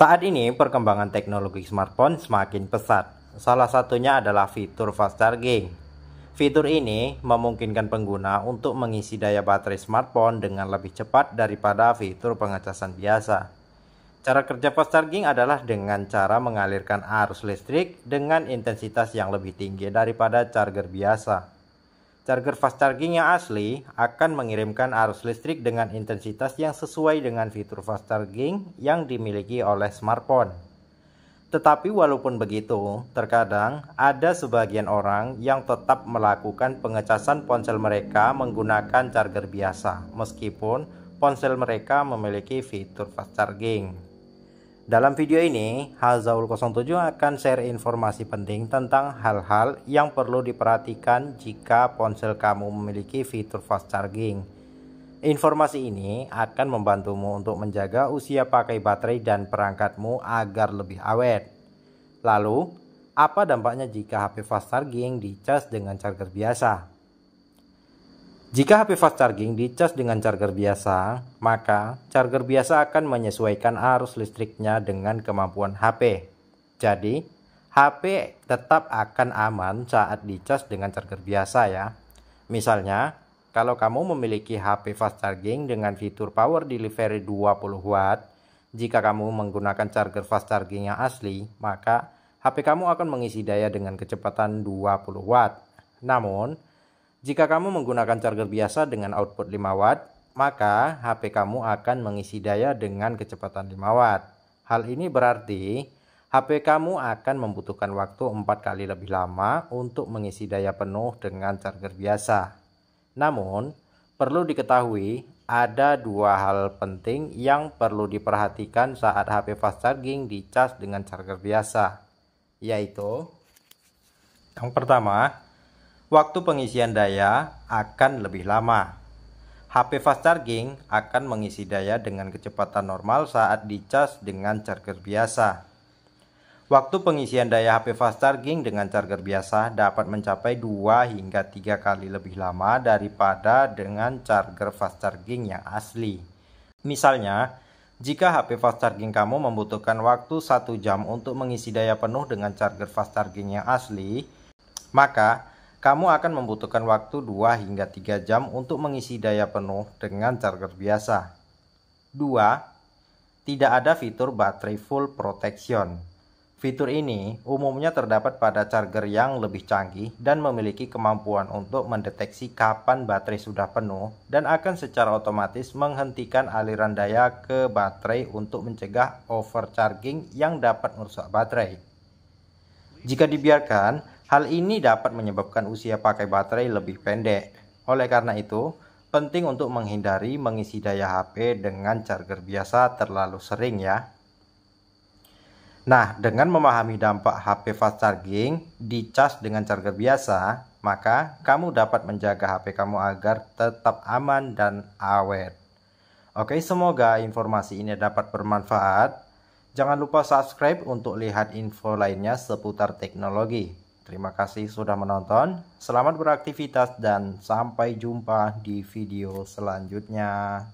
Saat ini perkembangan teknologi smartphone semakin pesat. Salah satunya adalah fitur fast charging. Fitur ini memungkinkan pengguna untuk mengisi daya baterai smartphone dengan lebih cepat daripada fitur pengecasan biasa. Cara kerja fast charging adalah dengan cara mengalirkan arus listrik dengan intensitas yang lebih tinggi daripada charger biasa. Charger fast charging yang asli akan mengirimkan arus listrik dengan intensitas yang sesuai dengan fitur fast charging yang dimiliki oleh smartphone. Tetapi walaupun begitu, terkadang ada sebagian orang yang tetap melakukan pengecasan ponsel mereka menggunakan charger biasa, meskipun ponsel mereka memiliki fitur fast charging. Dalam video ini, Hazaul 07 akan share informasi penting tentang hal-hal yang perlu diperhatikan jika ponsel kamu memiliki fitur fast charging. Informasi ini akan membantumu untuk menjaga usia pakai baterai dan perangkatmu agar lebih awet. Lalu, apa dampaknya jika HP fast charging di charge dengan charger biasa? Jika HP fast charging dicas dengan charger biasa, maka charger biasa akan menyesuaikan arus listriknya dengan kemampuan HP. Jadi, HP tetap akan aman saat dicas dengan charger biasa ya. Misalnya, kalau kamu memiliki HP fast charging dengan fitur power delivery 20 watt, jika kamu menggunakan charger fast charging yang asli, maka HP kamu akan mengisi daya dengan kecepatan 20 watt. Namun, jika kamu menggunakan charger biasa dengan output 5 watt, maka HP kamu akan mengisi daya dengan kecepatan 5 watt. Hal ini berarti HP kamu akan membutuhkan waktu 4 kali lebih lama untuk mengisi daya penuh dengan charger biasa. Namun, perlu diketahui ada dua hal penting yang perlu diperhatikan saat HP fast charging dicas dengan charger biasa, yaitu yang pertama, waktu pengisian daya akan lebih lama. HP fast charging akan mengisi daya dengan kecepatan normal saat dicas dengan charger biasa. Waktu pengisian daya HP fast charging dengan charger biasa dapat mencapai 2 hingga 3 kali lebih lama daripada dengan charger fast charging yang asli. Misalnya, jika HP fast charging kamu membutuhkan waktu 1 jam untuk mengisi daya penuh dengan charger fast charging yang asli, maka kamu akan membutuhkan waktu 2 hingga 3 jam untuk mengisi daya penuh dengan charger biasa. 2. Tidak ada fitur baterai full protection. Fitur ini umumnya terdapat pada charger yang lebih canggih dan memiliki kemampuan untuk mendeteksi kapan baterai sudah penuh dan akan secara otomatis menghentikan aliran daya ke baterai untuk mencegah overcharging yang dapat merusak baterai. Jika dibiarkan, Hal ini dapat menyebabkan usia pakai baterai lebih pendek. Oleh karena itu, penting untuk menghindari mengisi daya HP dengan charger biasa terlalu sering ya. Nah, dengan memahami dampak HP fast charging di charge dengan charger biasa, maka kamu dapat menjaga HP kamu agar tetap aman dan awet. Oke, semoga informasi ini dapat bermanfaat. Jangan lupa subscribe untuk lihat info lainnya seputar teknologi. Terima kasih sudah menonton. Selamat beraktivitas dan sampai jumpa di video selanjutnya.